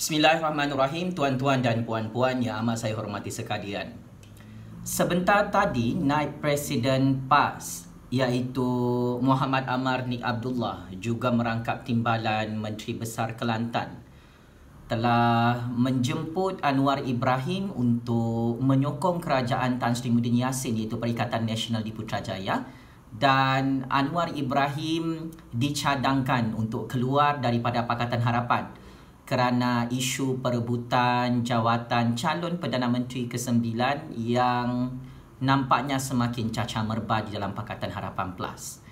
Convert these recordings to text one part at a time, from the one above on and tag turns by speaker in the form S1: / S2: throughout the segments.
S1: Bismillahirrahmanirrahim, tuan-tuan dan puan-puan yang amat saya hormati sekalian. Sebentar tadi, Naib Presiden PAS iaitu Muhammad Amar Nik Abdullah juga merangkap timbalan Menteri Besar Kelantan telah menjemput Anwar Ibrahim untuk menyokong kerajaan Tan Sri Muhyiddin Yassin iaitu Perikatan Nasional di Putrajaya dan Anwar Ibrahim dicadangkan untuk keluar daripada Pakatan Harapan kerana isu perebutan jawatan calon Perdana Menteri ke-9 yang nampaknya semakin cacah merbah di dalam Pakatan Harapan Plus.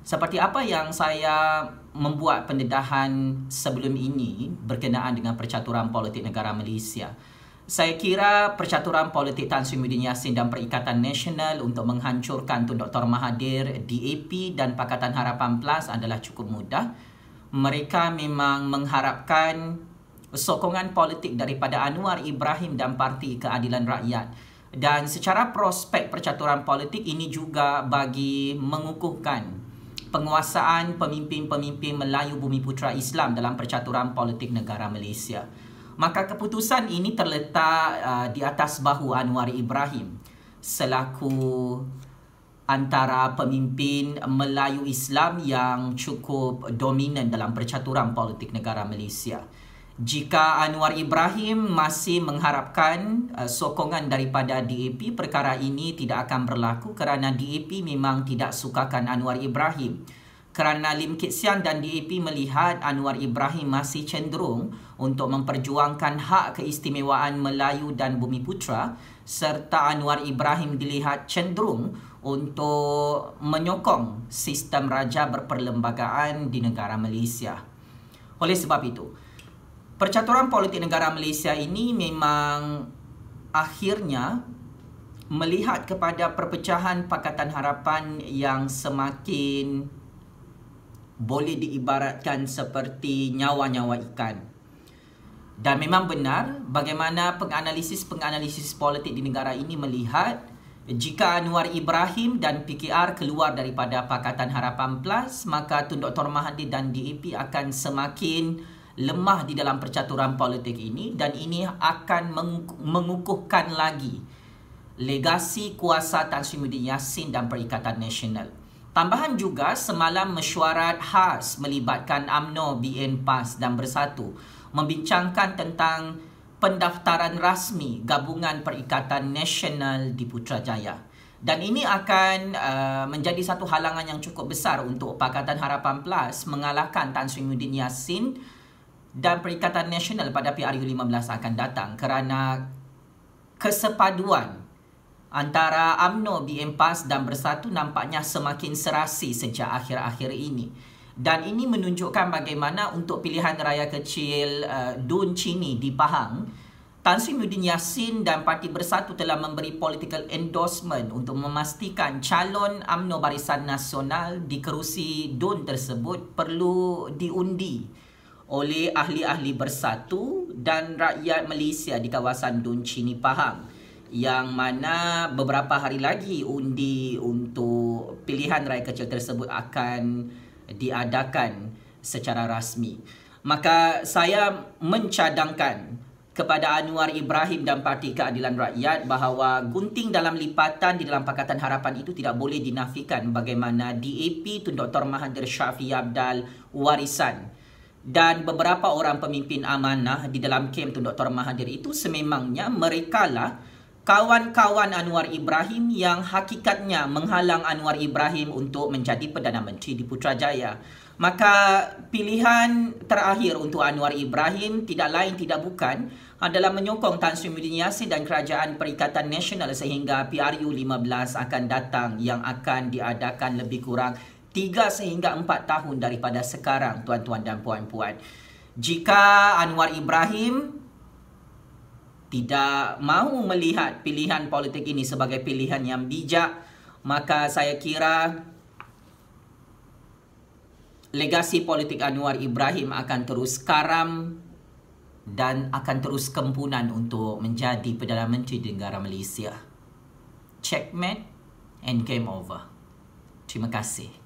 S1: Seperti apa yang saya membuat pendedahan sebelum ini berkenaan dengan percaturan politik negara Malaysia. Saya kira percaturan politik Tan Sri Muhyiddin Yassin dan Perikatan Nasional untuk menghancurkan Tun Dr. Mahathir, DAP dan Pakatan Harapan Plus adalah cukup mudah mereka memang mengharapkan sokongan politik daripada Anwar Ibrahim dan Parti Keadilan Rakyat. Dan secara prospek percaturan politik ini juga bagi mengukuhkan penguasaan pemimpin-pemimpin Melayu Bumi Putra Islam dalam percaturan politik negara Malaysia. Maka keputusan ini terletak uh, di atas bahu Anwar Ibrahim selaku antara pemimpin Melayu Islam yang cukup dominan dalam percaturan politik negara Malaysia. Jika Anwar Ibrahim masih mengharapkan eh, sokongan daripada DAP, perkara ini tidak akan berlaku kerana DAP memang tidak sukakan Anwar Ibrahim kerana Lim Kit Siang dan DAP melihat Anwar Ibrahim masih cenderung untuk memperjuangkan hak keistimewaan Melayu dan Bumi Putra serta Anwar Ibrahim dilihat cenderung untuk menyokong sistem raja berperlembagaan di negara Malaysia. Oleh sebab itu, percaturan politik negara Malaysia ini memang akhirnya melihat kepada perpecahan Pakatan Harapan yang semakin boleh diibaratkan seperti nyawa-nyawa ikan. Dan memang benar bagaimana penganalisis-penganalisis politik di negara ini melihat jika Anwar Ibrahim dan PKR keluar daripada Pakatan Harapan Plus, maka Tun Dr. Mahathir dan DAP akan semakin lemah di dalam percaturan politik ini dan ini akan mengukuhkan lagi legasi kuasa Tan Sri Muhyiddin Yassin dan Perikatan Nasional. Tambahan juga semalam mesyuarat khas melibatkan AMNO, BN PAS dan Bersatu membincangkan tentang pendaftaran rasmi gabungan Perikatan Nasional di Putrajaya. Dan ini akan uh, menjadi satu halangan yang cukup besar untuk Pakatan Harapan Plus mengalahkan Tan Sri Muhyiddin Yassin dan Perikatan Nasional pada PRU 15 akan datang kerana kesepaduan antara AMNO, BM PAS dan Bersatu nampaknya semakin serasi sejak akhir-akhir ini. Dan ini menunjukkan bagaimana untuk pilihan raya kecil uh, Dun Chini di Pahang, Tan Sri Muhyiddin Yassin dan Parti Bersatu telah memberi political endorsement untuk memastikan calon AMNO Barisan Nasional di kerusi Dun tersebut perlu diundi oleh ahli-ahli bersatu dan rakyat Malaysia di kawasan Dun Chini Pahang yang mana beberapa hari lagi undi untuk pilihan raya kecil tersebut akan diadakan secara rasmi. Maka saya mencadangkan kepada Anwar Ibrahim dan Parti Keadilan Rakyat bahawa gunting dalam lipatan di dalam Pakatan Harapan itu tidak boleh dinafikan bagaimana DAP Tun Dr. Mahathir Syafi Abdal warisan dan beberapa orang pemimpin amanah di dalam kem Tun Dr. Mahathir itu sememangnya merekalah lah kawan-kawan Anwar Ibrahim yang hakikatnya menghalang Anwar Ibrahim untuk menjadi Perdana Menteri di Putrajaya. Maka pilihan terakhir untuk Anwar Ibrahim tidak lain tidak bukan adalah menyokong Tan Sri Muhyiddin Yassin dan Kerajaan Perikatan Nasional sehingga PRU 15 akan datang yang akan diadakan lebih kurang 3 sehingga 4 tahun daripada sekarang tuan-tuan dan puan-puan. Jika Anwar Ibrahim tidak mahu melihat pilihan politik ini sebagai pilihan yang bijak, maka saya kira legasi politik Anwar Ibrahim akan terus karam dan akan terus kempunan untuk menjadi Perdana Menteri di negara Malaysia. Checkmate and game over. Terima kasih.